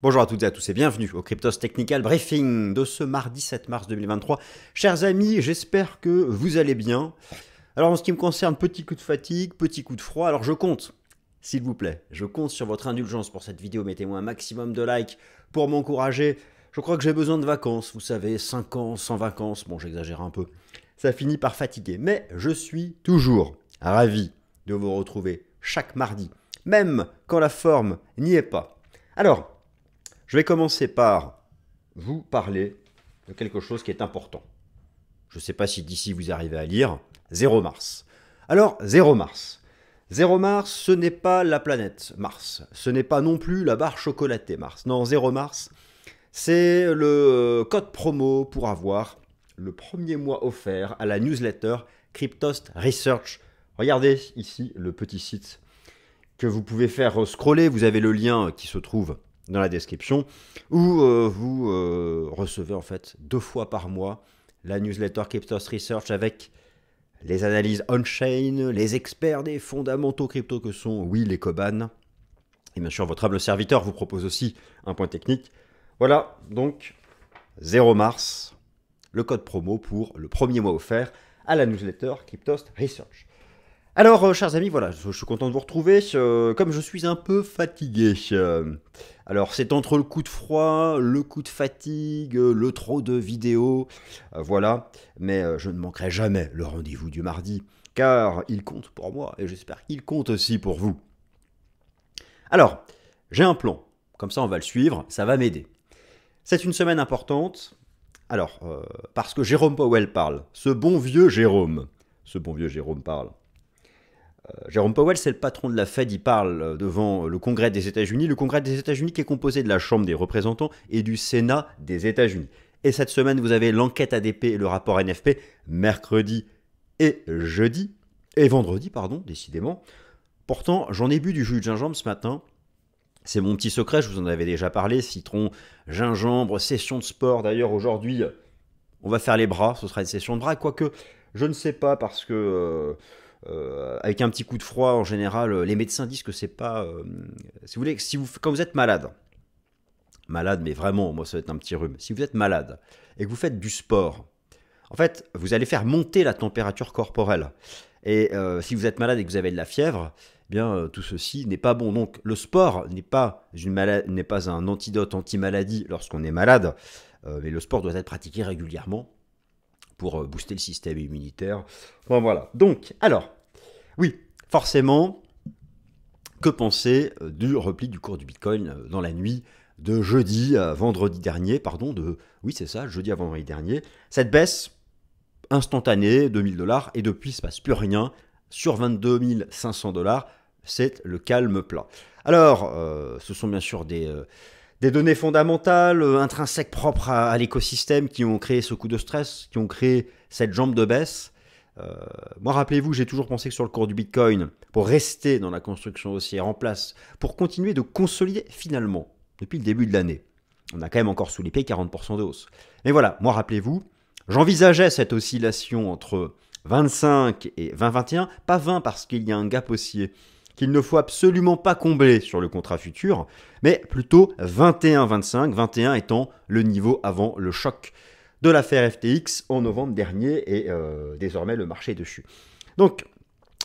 Bonjour à toutes et à tous et bienvenue au Cryptos Technical Briefing de ce mardi 7 mars 2023. Chers amis, j'espère que vous allez bien. Alors en ce qui me concerne, petit coup de fatigue, petit coup de froid, alors je compte. S'il vous plaît, je compte sur votre indulgence pour cette vidéo. Mettez-moi un maximum de likes pour m'encourager. Je crois que j'ai besoin de vacances, vous savez, 5 ans sans vacances. Bon, j'exagère un peu. Ça finit par fatiguer. Mais je suis toujours ravi de vous retrouver chaque mardi, même quand la forme n'y est pas. Alors, je vais commencer par vous parler de quelque chose qui est important. Je ne sais pas si d'ici vous arrivez à lire. 0 mars. Alors, 0 mars. 0 mars, ce n'est pas la planète Mars. Ce n'est pas non plus la barre chocolatée Mars. Non, 0 mars, c'est le code promo pour avoir le premier mois offert à la newsletter Cryptost Research. Regardez ici le petit site que vous pouvez faire scroller. Vous avez le lien qui se trouve dans la description, où euh, vous euh, recevez en fait deux fois par mois la newsletter Cryptos Research avec les analyses on-chain, les experts des fondamentaux crypto que sont Will et Coban. Et bien sûr, votre humble serviteur vous propose aussi un point technique. Voilà, donc 0 mars, le code promo pour le premier mois offert à la newsletter Cryptos Research. Alors, euh, chers amis, voilà, je, suis content de vous retrouver. comme je suis un peu fatigué, alors c'est entre le coup de froid, le coup de fatigue, le trop de vidéos, euh, voilà. Mais euh, je ne manquerai jamais le rendez-vous du mardi, car il compte pour moi et j'espère qu'il compte aussi pour vous. Alors, j'ai un plan. Comme ça, on va le suivre. Ça va m'aider. C'est une semaine importante. Alors, parce que Jérôme Powell parle. Ce bon vieux Jérôme. Ce bon vieux Jérôme parle. Euh, Jérôme Powell, c'est le patron de la Fed, il parle euh, devant euh, le Congrès des États-Unis, le Congrès des États-Unis qui est composé de la Chambre des représentants et du Sénat des États-Unis. Et cette semaine, vous avez l'enquête ADP et le rapport NFP, mercredi et jeudi, et vendredi, pardon, décidément. Pourtant, j'en ai bu du jus de gingembre ce matin. C'est mon petit secret, je vous en avais déjà parlé, citron, gingembre, session de sport. D'ailleurs, aujourd'hui, on va faire les bras, ce sera une session de bras, quoique je ne sais pas parce que... Euh, avec un petit coup de froid, en général, euh, les médecins disent que c'est pas. Euh, si vous voulez, si vous, quand vous êtes malade, malade, mais vraiment, moi ça va être un petit rhume. Si vous êtes malade et que vous faites du sport, en fait, vous allez faire monter la température corporelle. Et si vous êtes malade et que vous avez de la fièvre, eh bien tout ceci n'est pas bon. Donc le sport n'est pas, une n'est pas un antidote anti-maladie lorsqu'on est malade, mais le sport doit être pratiqué régulièrement pour euh, booster le système immunitaire. Bon, voilà. Donc, alors, oui, forcément, que penser euh, du repli du cours du Bitcoin euh, dans la nuit de jeudi à vendredi dernier, pardon, de, oui c'est ça, jeudi à vendredi dernier, cette baisse instantanée, 2000 dollars, et depuis il ne se passe plus rien, sur 22 500 dollars, c'est le calme plat. Alors, ce sont bien sûr des des données fondamentales, euh, intrinsèques propres à, l'écosystème qui ont créé ce coup de stress, qui ont créé cette jambe de baisse. Euh, moi, rappelez-vous, j'ai toujours pensé que sur le cours du Bitcoin, pour rester dans la construction haussière en place, pour continuer de consolider finalement, depuis le début de l'année, on a quand même encore sous les pieds 40% de hausse. Mais voilà, moi, rappelez-vous, j'envisageais cette oscillation entre 25 et 20-21, pas 20 parce qu'il y a un gap haussier qu'il ne faut absolument pas combler sur le contrat futur, mais plutôt 21-25, 21 étant le niveau avant le choc de l'affaire FTX en novembre dernier et euh, désormais le marché est dessus. Donc,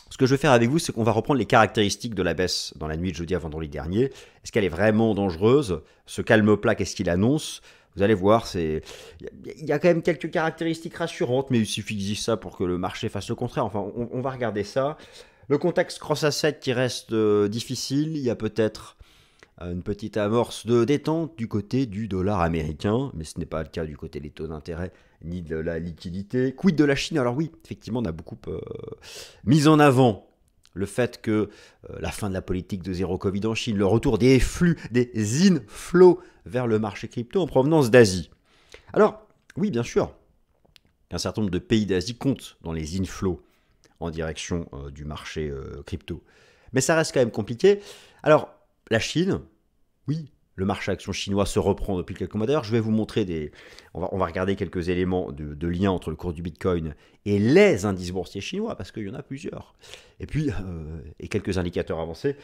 ce que je vais faire avec vous, c'est qu'on va reprendre les caractéristiques de la baisse dans la nuit de jeudi à vendredi dernier. Est-ce qu'elle est vraiment dangereuse Ce calme-plat, qu'est-ce qu'il annonce vous allez voir, c'est il y a quand même quelques caractéristiques rassurantes, mais il suffit que ça pour que le marché fasse le contraire. Enfin, on va regarder ça. Le contexte cross-asset qui reste euh, difficile, il y a peut-être euh, une petite amorce de détente du côté du dollar américain, mais ce n'est pas le cas du côté des taux d'intérêt ni de la liquidité. Quid de la Chine Alors oui, effectivement, on a beaucoup euh, mis en avant le fait que la fin de la politique de zéro Covid en Chine, le retour des flux, des inflows vers le marché crypto en provenance d'Asie. Alors oui, bien sûr, un certain nombre de pays d'Asie comptent dans les inflows en direction euh, du marché euh, crypto. Mais ça reste quand même compliqué. Alors, la Chine, oui, le marché action chinois se reprend depuis quelques mois. D'ailleurs, je vais vous montrer des. On va, on va regarder quelques éléments de, lien entre le cours du Bitcoin et les indices boursiers chinois, parce qu'il y en a plusieurs. Et puis, euh, et quelques indicateurs avancés.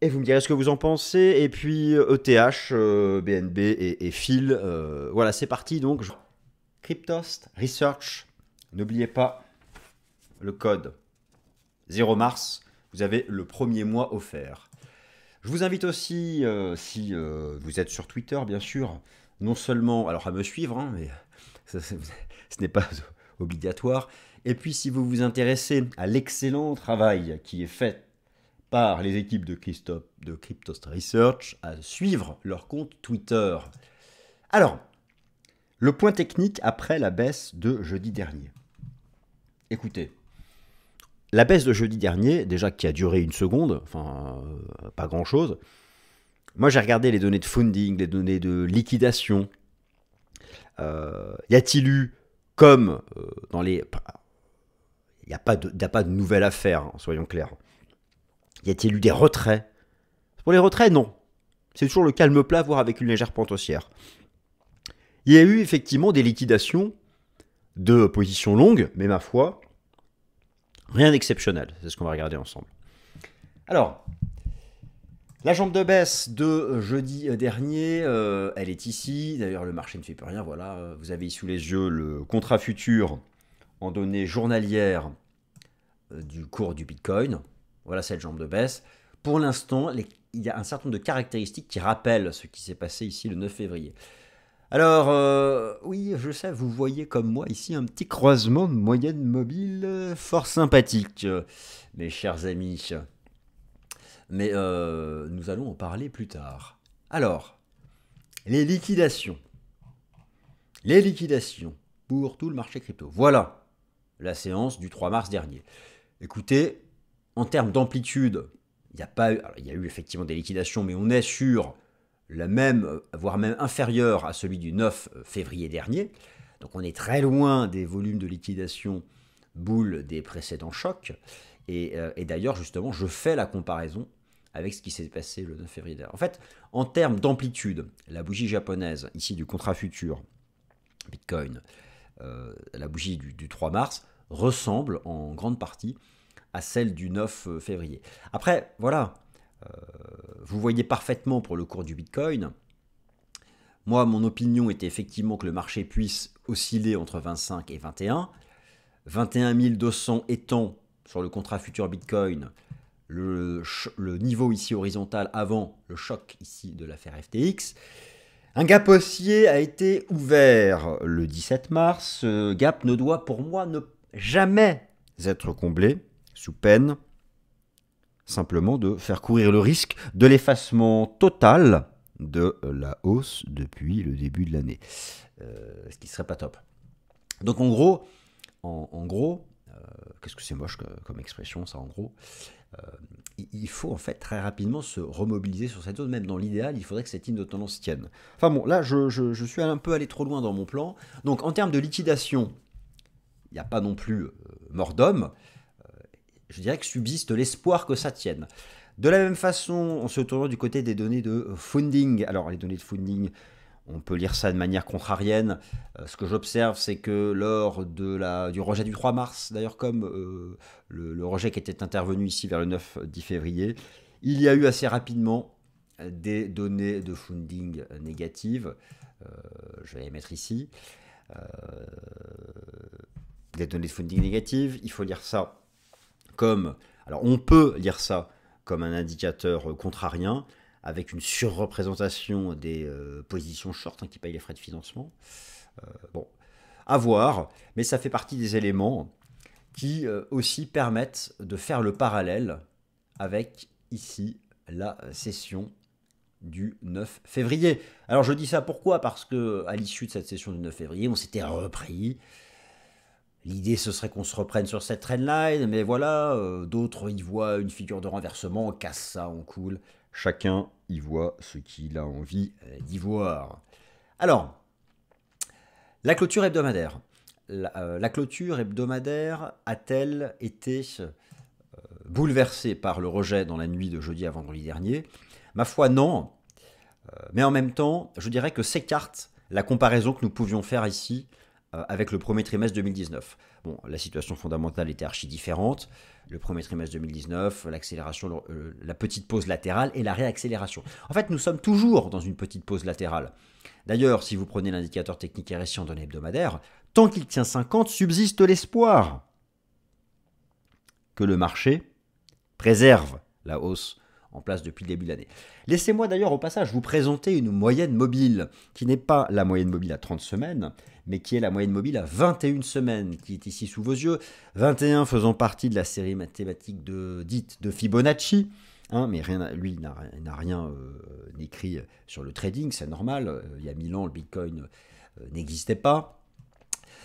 Et vous me direz ce que vous en pensez. Et puis, ETH, e BNB et, FIL. voilà, c'est parti. Donc, Cryptost, Research. N'oubliez pas le code 0 mars, vous avez le premier mois offert. Je vous invite aussi, euh, si euh, vous êtes sur Twitter, bien sûr, non seulement alors à me suivre, hein, mais ce n'est pas obligatoire, et puis si vous vous intéressez à l'excellent travail qui est fait par les équipes de, Christophe, de Research, à suivre leur compte Twitter. Alors, le point technique après la baisse de jeudi dernier. Écoutez, la baisse de jeudi dernier, déjà qui a duré une seconde, enfin euh, pas grand-chose, moi j'ai regardé les données de funding, les données de liquidation. Euh, y a-t-il eu, comme euh, dans les... Il n'y a, pas de, y a pas de nouvelle affaire, hein, soyons clairs. Y a-t-il eu des retraits Pour les retraits, non. C'est toujours le calme plat, voire avec une légère pente haussière. Il y a eu effectivement des liquidations de positions longues, mais ma foi, Rien d'exceptionnel, c'est ce qu'on va regarder ensemble. Alors, la jambe de baisse de euh, jeudi euh, dernier, euh, elle est ici. D'ailleurs, le marché ne fait plus rien. Voilà, vous avez sous les yeux le contrat futur en données journalières du cours du Bitcoin. Voilà cette jambe de baisse. Pour l'instant, il y a un certain nombre de caractéristiques qui rappellent ce qui s'est passé ici le 9 février. Alors, euh, oui, je sais, vous voyez comme moi ici un petit croisement de moyenne mobile euh, fort sympathique, euh, mes chers amis. Mais nous allons en parler plus tard. Alors, les liquidations. Les liquidations pour tout le marché crypto. Voilà la séance du 3 mars dernier. Écoutez, en termes d'amplitude, il y a pas eu, il y a eu effectivement des liquidations, mais on est sûr le même, euh, voire même inférieure à celui du 9 euh, février dernier. Donc on est très loin des volumes de liquidation boule des précédents chocs. Et, euh, d'ailleurs, justement, je fais la comparaison avec ce qui s'est passé le 9 février dernier. En fait, en termes d'amplitude, la bougie japonaise, ici du contrat futur, Bitcoin, la bougie du, 3 mars, ressemble en grande partie à celle du 9 février. Après, voilà, euh, vous voyez parfaitement pour le cours du Bitcoin. Moi, mon opinion était effectivement que le marché puisse osciller entre 25 et 21. 21 200 étant sur le contrat futur Bitcoin le, niveau ici horizontal avant le choc ici de l'affaire FTX. Un gap haussier a été ouvert le 17 mars. Ce gap ne doit pour moi ne jamais être comblé sous peine simplement de faire courir le risque de l'effacement total de la hausse depuis le début de l'année. Euh, ce qui serait pas top. Donc en gros, en, gros, euh, qu'est-ce que c'est moche comme expression ça en gros euh, Il faut en fait très rapidement se remobiliser sur cette zone, même dans l'idéal, il faudrait que cette ligne de tendance tienne. Enfin bon, là je, je suis un peu allé trop loin dans mon plan. Donc en termes de liquidation, il n'y a pas non plus mort d'homme je dirais que subsiste l'espoir que ça tienne. De la même façon, on se tournant du côté des données de funding, alors les données de funding, on peut lire ça de manière contrarienne. Euh, ce que j'observe, c'est que lors de la, du rejet du 3 mars, d'ailleurs comme euh, le, rejet qui était intervenu ici vers le 9-10 euh, février, il y a eu assez rapidement des données de funding négatives. je vais les mettre ici. des données de funding négatives, il faut lire ça comme... Alors on peut lire ça comme un indicateur euh, contrarien, avec une surreprésentation des euh, positions short hein, qui payent les frais de financement. Euh, bon, à voir, mais ça fait partie des éléments qui aussi permettent de faire le parallèle avec ici la session du 9 février. Alors je dis ça pourquoi Parce que à l'issue de cette session du 9 février, on s'était repris L'idée, ce serait qu'on se reprenne sur cette trendline, mais voilà, euh, d'autres y voient une figure de renversement, on casse ça, on coule. Chacun y voit ce qu'il a envie euh, d'y voir. Alors, la clôture hebdomadaire. La, euh, clôture hebdomadaire a-t-elle été bouleversée par le rejet dans la nuit de jeudi à vendredi dernier Ma foi, non. mais en même temps, je dirais que s'écarte la comparaison que nous pouvions faire ici euh, avec le premier trimestre 2019. Bon, la situation fondamentale était archi différente. Le premier trimestre 2019, l'accélération, euh, la petite pause latérale et la réaccélération. En fait, nous sommes toujours dans une petite pause latérale. D'ailleurs, si vous prenez l'indicateur technique RSI en données hebdomadaire, tant qu'il tient 50, subsiste l'espoir que le marché préserve la hausse en place depuis le début de l'année. Laissez-moi d'ailleurs au passage vous présenter une moyenne mobile, qui n'est pas la moyenne mobile à 30 semaines, mais qui est la moyenne mobile à 21 semaines, qui est ici sous vos yeux. 21 faisant partie de la série mathématique de, dite de Fibonacci, hein, mais rien, lui n'a rien euh, écrit sur le trading, c'est normal. Euh, il y a mille ans, le Bitcoin euh, n'existait pas.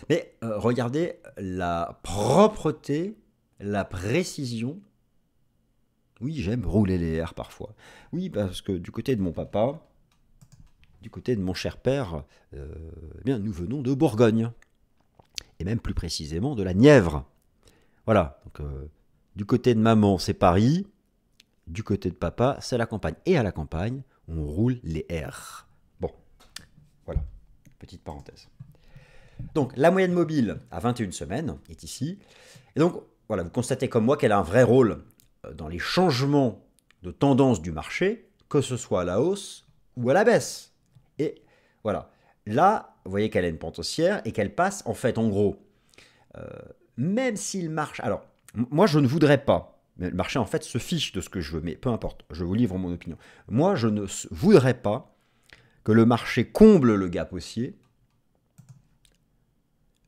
Mais regardez la propreté, la précision oui, j'aime rouler les airs parfois. Oui, parce que du côté de mon papa, du côté de mon cher père, euh, eh bien, nous venons de Bourgogne, et même plus précisément de la Nièvre. Voilà, euh, du côté de maman, c'est Paris, du côté de papa, c'est la campagne. Et à la campagne, on roule les airs. Bon, voilà, petite parenthèse. Donc, la moyenne mobile à 21 semaines est ici. Et donc, voilà, vous constatez comme moi qu'elle a un vrai rôle euh, dans les changements de tendance du marché, que ce soit à la hausse ou à la baisse. Et voilà. Là, vous voyez qu'elle a une pente haussière et qu'elle passe, en fait, en gros, euh, même s'il marche. Alors, moi, je ne voudrais pas. Mais le marché, en fait, se fiche de ce que je veux, mais peu importe, je vous livre mon opinion. Moi, je ne voudrais pas que le marché comble le gap haussier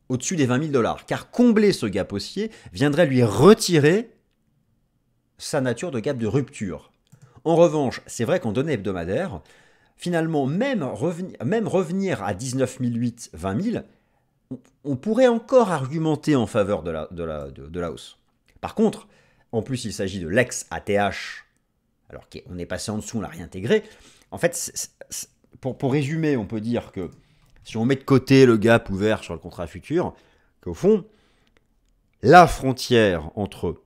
au-dessus des 20 000 dollars, car combler ce gap haussier viendrait lui retirer sa nature de gap de rupture. En revanche, c'est vrai qu'en données hebdomadaires, finalement, même, revenir à 19 008, 20 000, on, pourrait encore argumenter en faveur de la, de hausse. Par contre, en plus, il s'agit de l'ex-ATH, alors qu'on est passé en dessous, on l'a réintégré. En fait, pour résumer, on peut dire que si on met de côté le gap ouvert sur le contrat futur, qu'au fond, la frontière entre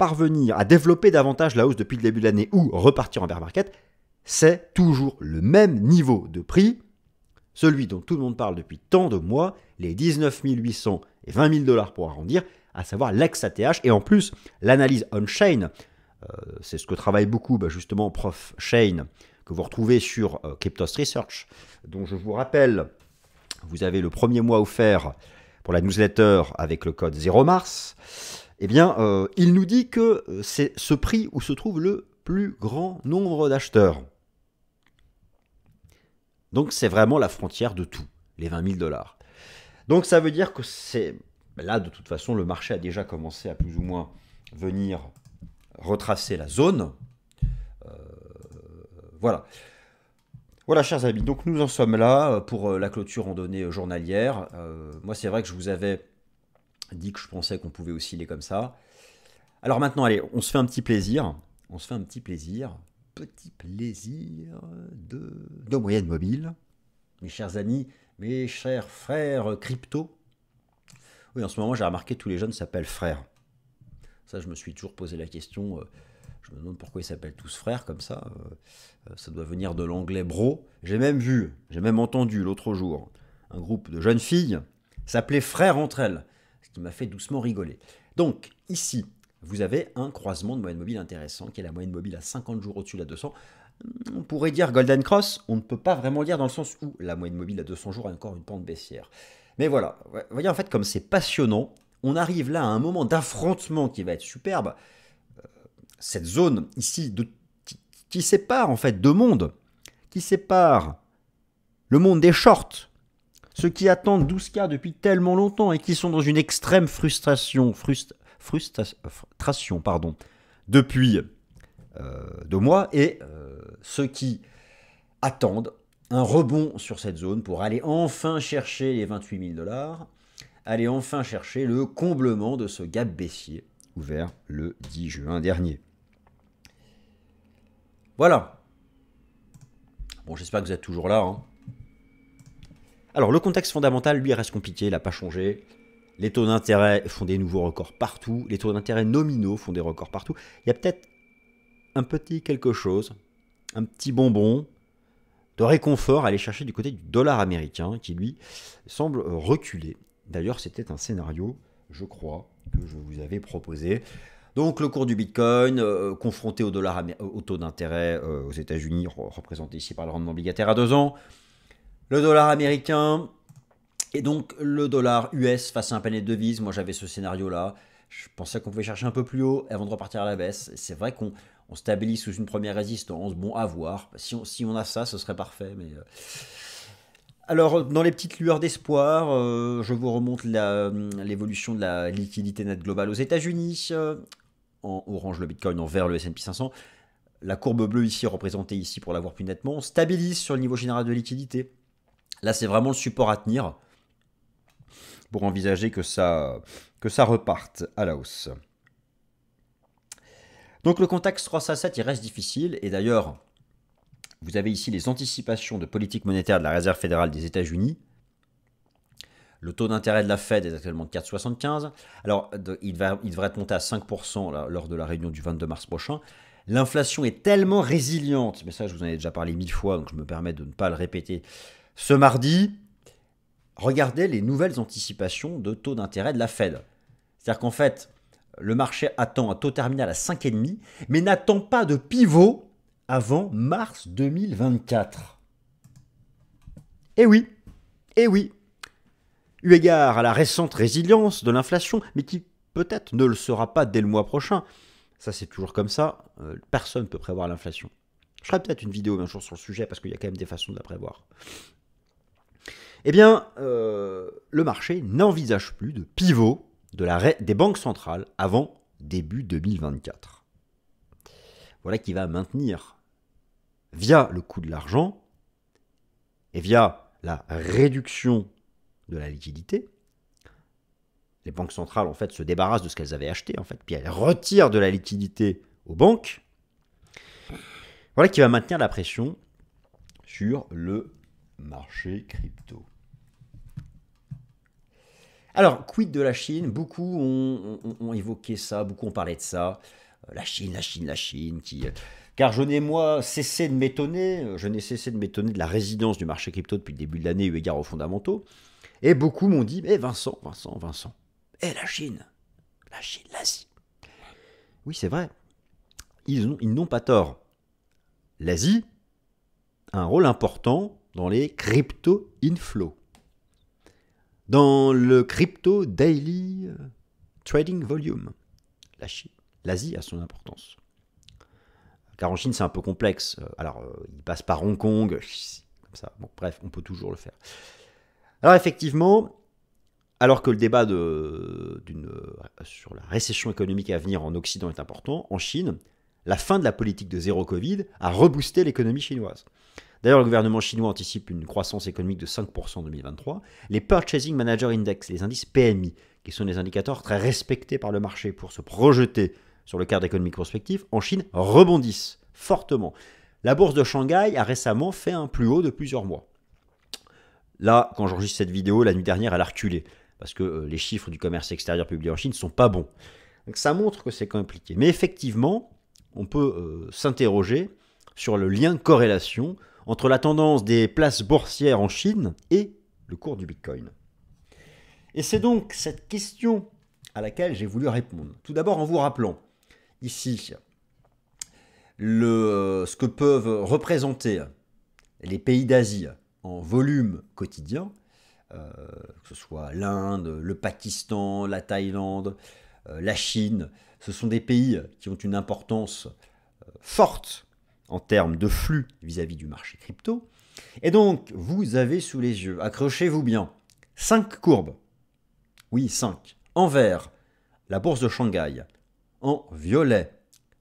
parvenir à développer davantage la hausse depuis le début de l'année ou repartir en bear market, c'est toujours le même niveau de prix, celui dont tout le monde parle depuis tant de mois, les 19 800 et 20 000 dollars pour arrondir, à savoir l'ex-ATH et en plus l'analyse on-chain. Euh, c'est ce que travaille beaucoup bah, justement Prof Shane, que vous retrouvez sur euh, Cryptos Research, dont je vous rappelle, vous avez le premier mois offert pour la newsletter avec le code 0mars eh bien, euh, il nous dit que euh, c'est ce prix où se trouve le plus grand nombre d'acheteurs. Donc c'est vraiment la frontière de tout, les 20 000 dollars. Donc ça veut dire que c'est... Ben là, de toute façon, le marché a déjà commencé à plus ou moins venir retracer la zone. Euh, voilà. Voilà, chers amis, donc nous en sommes là pour la clôture en données journalières. moi, c'est vrai que je vous avais dit que je pensais qu'on pouvait osciller comme ça. Alors maintenant, allez, on se fait un petit plaisir. On se fait un petit plaisir. Petit plaisir de, de moyenne mobile. Mes chers amis, mes chers frères crypto. Oui, en ce moment, j'ai remarqué tous les jeunes s'appellent frères. Ça, je me suis toujours posé la question. Euh, je me demande pourquoi ils s'appellent tous frères comme ça. Euh, euh, ça doit venir de l'anglais bro. J'ai même vu, j'ai même entendu l'autre jour, un groupe de jeunes filles s'appeler frères entre elles qui m'a fait doucement rigoler. Donc ici, vous avez un croisement de moyenne mobile intéressant, qui est la moyenne mobile à 50 jours au-dessus de la 200. Hmm, on pourrait dire Golden Cross, on ne peut pas vraiment dire dans le sens où la moyenne mobile à 200 jours a encore une pente baissière. Mais voilà, vous voyez en fait comme c'est passionnant, on arrive là à un moment d'affrontement qui va être superbe. Euh, cette zone ici qui, qui, sépare en fait deux mondes, qui sépare le monde des shorts, ceux qui attendent 12K depuis tellement longtemps et qui sont dans une extrême frustration, frustration pardon, depuis euh, deux mois, et euh, ceux qui attendent un rebond sur cette zone pour aller enfin chercher les 28 000 dollars, aller enfin chercher le comblement de ce gap baissier ouvert le 10 juin dernier. Voilà. Bon, j'espère que vous êtes toujours là. Hein. Alors le contexte fondamental, lui, reste compliqué, il n'a pas changé. Les taux d'intérêt font des nouveaux records partout, les taux d'intérêt nominaux font des records partout. Il y a peut-être un petit quelque chose, un petit bonbon de réconfort à aller chercher du côté du dollar américain qui, lui, semble reculer. D'ailleurs, c'était un scénario, je crois, que je vous avais proposé. Donc le cours du Bitcoin, euh, confronté au, dollar, au taux d'intérêt euh, aux États-Unis, représenté ici par le rendement obligataire à deux ans, le dollar américain et donc le dollar US face à un panier de devises. Moi, j'avais ce scénario-là. Je pensais qu'on pouvait chercher un peu plus haut avant de repartir à la baisse. C'est vrai qu'on stabilise sous une première résistance. Bon, à voir. Si on, a ça, ce serait parfait. Mais euh. Alors, dans les petites lueurs d'espoir, euh, je vous remonte euh, l'évolution de la liquidité nette globale aux États-Unis. en orange, le Bitcoin, en vert, le SP 500. La courbe bleue ici, représentée ici pour l'avoir plus nettement, stabilise sur le niveau général de liquidité. Là, c'est vraiment le support à tenir pour envisager que ça, que ça reparte à la hausse. Donc le contexte 7 il reste difficile. Et d'ailleurs, vous avez ici les anticipations de politique monétaire de la Réserve fédérale des États-Unis. Le taux d'intérêt de la Fed est actuellement de 4,75. Alors, il, devrait être monté à 5% lors de la réunion du 22 mars prochain. L'inflation est tellement résiliente, mais ça je vous en ai déjà parlé mille fois, donc je me permets de ne pas le répéter, ce mardi, regardez les nouvelles anticipations de taux d'intérêt de la Fed. C'est-à-dire qu'en fait, le marché attend un taux terminal à 5,5, mais n'attend pas de pivot avant mars 2024. Eh oui, eh oui. Eu égard à la récente résilience de l'inflation, mais qui peut-être ne le sera pas dès le mois prochain, ça c'est toujours comme ça, euh, personne ne peut prévoir l'inflation. Je ferai peut-être une vidéo un jour sur le sujet parce qu'il y a quand même des façons de la prévoir eh bien, euh, le marché n'envisage plus de pivot de la des banques centrales avant début 2024. Voilà qui va maintenir, via le coût de l'argent et via la réduction de la liquidité, les banques centrales en fait se débarrassent de ce qu'elles avaient acheté en fait, puis elles retirent de la liquidité aux banques. Voilà qui va maintenir la pression sur le marché crypto. Alors, quid de la Chine Beaucoup ont, évoqué ça, beaucoup ont parlé de ça. Euh, la Chine, la Chine, la Chine, qui... Euh, car je n'ai, moi, cessé de m'étonner, euh, je n'ai cessé de m'étonner de la résidence du marché crypto depuis le début de l'année, eu égard aux fondamentaux. Et beaucoup m'ont dit, mais eh, Vincent, Vincent, Vincent, eh la Chine, la Chine, l'Asie. Oui, c'est vrai, ils, ils n'ont pas tort. L'Asie a un rôle important dans les crypto-inflows. Dans le Crypto Daily euh, Trading Volume, l'Asie a son importance. Car en Chine, c'est un peu complexe. Euh, alors, euh, il passe par Hong Kong, comme ça. Bon, bref, on peut toujours le faire. Alors, effectivement, alors que le débat sur la récession économique à venir en Occident est important, en Chine, la fin de la politique de zéro Covid a reboosté l'économie chinoise. D'ailleurs, le gouvernement chinois anticipe une croissance économique de 5% en 2023. Les Purchasing Manager Index, les indices PMI, qui sont des indicateurs très respectés par le marché pour se projeter sur le cadre économique prospectif, en Chine rebondissent fortement. La bourse de Shanghai a récemment fait un plus haut de plusieurs mois. Là, quand j'enregistre cette vidéo, la nuit dernière, elle a reculé, parce que euh, les chiffres du commerce extérieur publié en Chine ne sont pas bons. Donc ça montre que c'est compliqué. Mais effectivement, on peut euh, s'interroger sur le lien de corrélation entre la tendance des places boursières en Chine et le cours du Bitcoin. Et c'est donc cette question à laquelle j'ai voulu répondre. Tout d'abord en vous rappelant ici euh, ce que peuvent représenter les pays d'Asie en volume quotidien, euh, que ce soit l'Inde, le Pakistan, la Thaïlande, euh, la Chine, ce sont des pays qui ont une importance forte en termes de flux vis-à-vis du marché crypto. Et donc, vous avez sous les yeux, accrochez-vous bien, cinq courbes. Oui, cinq, En vert, la bourse de Shanghai. En violet,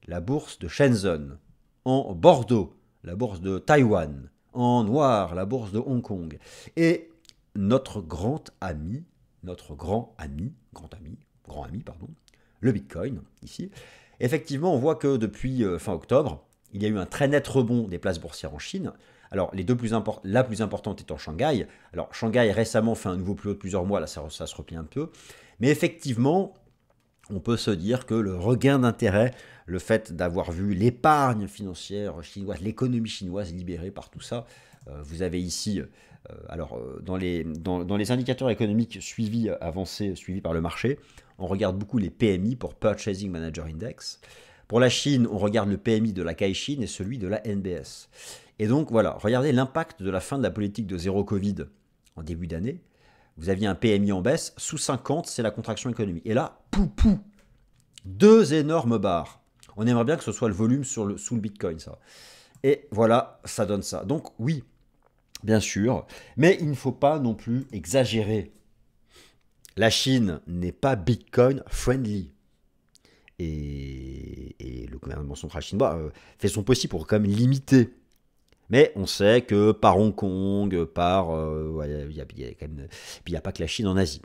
la bourse de Shenzhen. En bordeaux, la bourse de Taïwan. En noir, la bourse de Hong Kong. Et notre grand ami, notre grand ami, grand ami, grand ami, pardon, le Bitcoin, ici. Effectivement, on voit que depuis euh, fin octobre, il y a eu un très net rebond des places boursières en Chine. Alors, les deux plus la plus importante étant Shanghai. Alors, Shanghai récemment fait un nouveau plus haut de plusieurs mois, là, ça, se replie un peu. Mais effectivement, on peut se dire que le regain d'intérêt, le fait d'avoir vu l'épargne financière chinoise, l'économie chinoise libérée par tout ça, euh, vous avez ici, euh, alors, euh, dans les, dans les indicateurs économiques suivis, avancés, suivis par le marché, on regarde beaucoup les PMI pour Purchasing Manager Index. Pour la Chine, on regarde le PMI de la Chine et celui de la NBS. Et donc voilà, regardez l'impact de la fin de la politique de zéro Covid en début d'année. Vous aviez un PMI en baisse, sous 50, c'est la contraction économique. Et là, pou pou, deux énormes barres. On aimerait bien que ce soit le volume sur le, sous le Bitcoin, ça. Et voilà, ça donne ça. Donc oui, bien sûr, mais il ne faut pas non plus exagérer. La Chine n'est pas Bitcoin friendly et, le gouvernement central chinois euh, fait son possible pour quand même limiter. Mais on sait que par Hong Kong, par... Euh, il n'y a, pas que la Chine en Asie.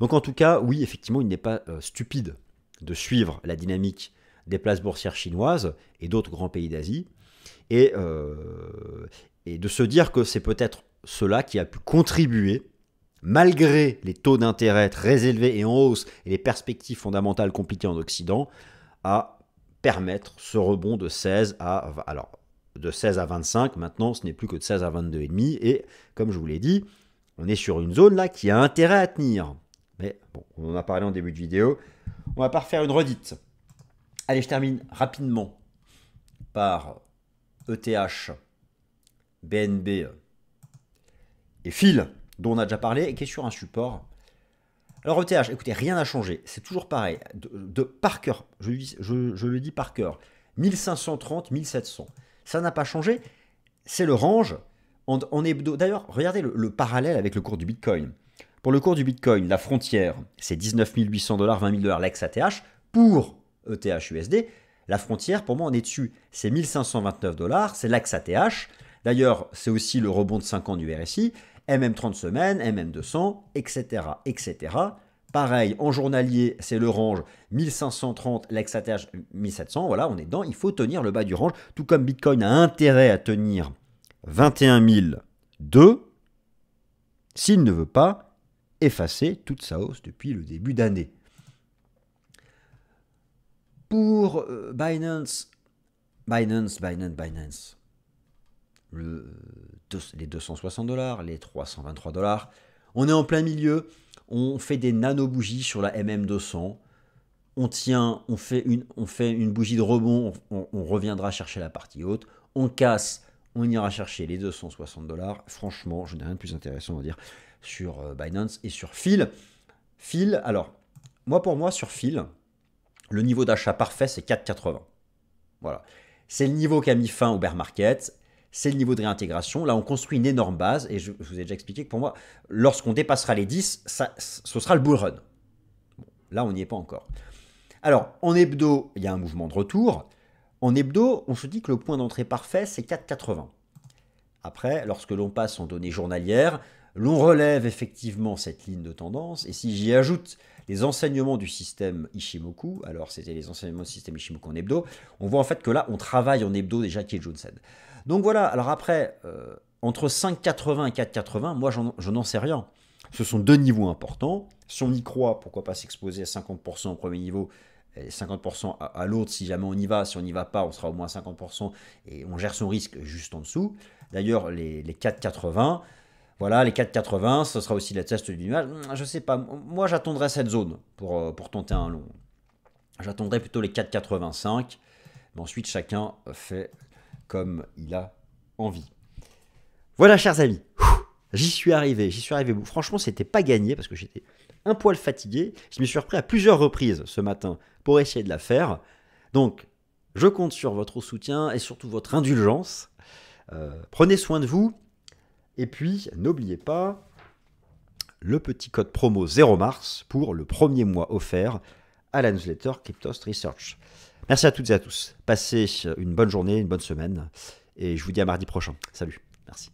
Donc en tout cas, oui, effectivement, il n'est pas euh, stupide de suivre la dynamique des places boursières chinoises et d'autres grands pays d'Asie, et de se dire que c'est peut-être cela qui a pu contribuer malgré les taux d'intérêt très élevés et en hausse et les perspectives fondamentales compliquées en Occident, à permettre ce rebond de 16 à... Alors, de 16 à 25, maintenant ce n'est plus que de 16 à 22,5, et comme je vous l'ai dit, on est sur une zone là qui a intérêt à tenir. Mais bon, on en a parlé en début de vidéo, on va pas refaire une redite. Allez, je termine rapidement par ETH, BNB et fil dont on a déjà parlé et qui est sur un support. Alors ETH, écoutez, rien n'a changé, c'est toujours pareil, de, par cœur, je, le dis par cœur, 1530, 1700, ça n'a pas changé, c'est le range On D'ailleurs, regardez le, parallèle avec le cours du Bitcoin. Pour le cours du Bitcoin, la frontière, c'est 19 800 dollars, 20 000 dollars l'ex-ATH, pour ETH USD, la frontière, pour moi, on est dessus. C'est 1529 dollars, c'est l'axe ATH. D'ailleurs, c'est aussi le rebond de 5 ans du RSI. MM30 semaines, MM200, etc. etc. Pareil, en journalier, c'est le range 1530, lex 1700. Voilà, on est dedans. Il faut tenir le bas du range, tout comme Bitcoin a intérêt à tenir 21 s'il ne veut pas effacer toute sa hausse depuis le début d'année. Pour euh, Binance, Binance, Binance, Binance, le les 260 dollars, les 323 dollars. On est en plein milieu, on fait des nano-bougies sur la MM200, on tient, on fait une, bougie de rebond, on, reviendra chercher la partie haute, on casse, on ira chercher les 260 dollars. Franchement, je n'ai rien de plus intéressant à dire sur euh, Binance et sur Phil. Phil, alors, moi pour moi, sur Phil, le niveau d'achat parfait, c'est 4,80. Voilà. C'est le niveau qui a mis fin au bear market c'est le niveau de réintégration. Là, on construit une énorme base, et je, vous ai déjà expliqué que pour moi, lorsqu'on dépassera les 10, ce sera le bull run. là, on n'y est pas encore. Alors, en hebdo, il y a un mouvement de retour. En hebdo, on se dit que le point d'entrée parfait, c'est 4,80. Après, lorsque l'on passe en données journalières, l'on relève effectivement cette ligne de tendance, et si j'y ajoute les enseignements du système Ishimoku, alors c'était les enseignements du système Ishimoku en hebdo, on voit en fait que là, on travaille en hebdo déjà qui est Donc voilà, alors après, euh, entre 5,80 et 4,80, moi je n'en sais rien. Ce sont deux niveaux importants. Si on y croit, pourquoi pas s'exposer à 50% au premier niveau et 50% à, l'autre si jamais on y va, si on n'y va pas, on sera au moins à 50% et on gère son risque juste en dessous. D'ailleurs, les 4,80, voilà, les 4,80, ce sera aussi la test du nuage. Hmm, je sais pas, moi j'attendrai cette zone pour, euh, pour tenter un long. J'attendrai plutôt les 4,85. Mais ensuite, chacun fait comme il a envie. Voilà, chers amis. J'y suis arrivé, j'y suis arrivé. Franchement, c'était pas gagné parce que j'étais un poil fatigué. Je me suis repris à plusieurs reprises ce matin pour essayer de la faire. Donc, je compte sur votre soutien et surtout votre indulgence. Euh, prenez soin de vous. Et puis, n'oubliez pas le petit code promo 0 mars pour le premier mois offert à la newsletter Cryptost Research. Merci à toutes et à tous. Passez une bonne journée, une bonne semaine. Et je vous dis à mardi prochain. Salut. Merci.